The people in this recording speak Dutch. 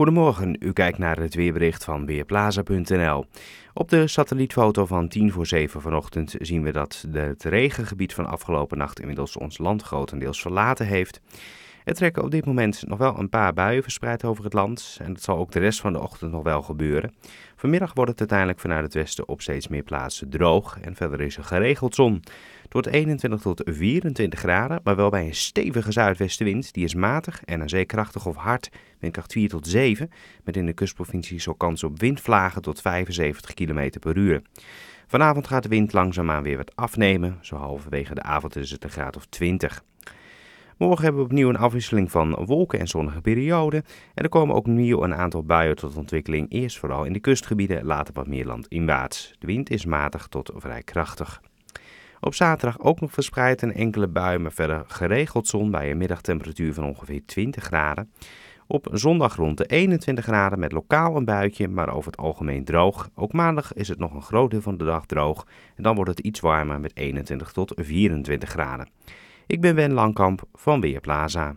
Goedemorgen, u kijkt naar het weerbericht van Weerplaza.nl. Op de satellietfoto van 10 voor 7 vanochtend zien we dat het regengebied van afgelopen nacht inmiddels ons land grotendeels verlaten heeft. Er trekken op dit moment nog wel een paar buien verspreid over het land en dat zal ook de rest van de ochtend nog wel gebeuren. Vanmiddag wordt het uiteindelijk vanuit het westen op steeds meer plaatsen droog en verder is er geregeld zon tot 21 tot 24 graden, maar wel bij een stevige zuidwestenwind. Die is matig en aan zeekrachtig of hard, windkracht 4 tot 7. Met in de kustprovincies zo kans op windvlagen tot 75 km per uur. Vanavond gaat de wind langzaamaan weer wat afnemen. Zo halverwege de avond is het een graad of 20. Morgen hebben we opnieuw een afwisseling van wolken en zonnige perioden. En er komen ook opnieuw een aantal buien tot ontwikkeling. Eerst vooral in de kustgebieden, later wat meer inwaarts. De wind is matig tot vrij krachtig. Op zaterdag ook nog verspreid en enkele buien, maar verder geregeld zon bij een middagtemperatuur van ongeveer 20 graden. Op zondag rond de 21 graden met lokaal een buitje, maar over het algemeen droog. Ook maandag is het nog een groot deel van de dag droog en dan wordt het iets warmer met 21 tot 24 graden. Ik ben Wen Langkamp van Weerplaza.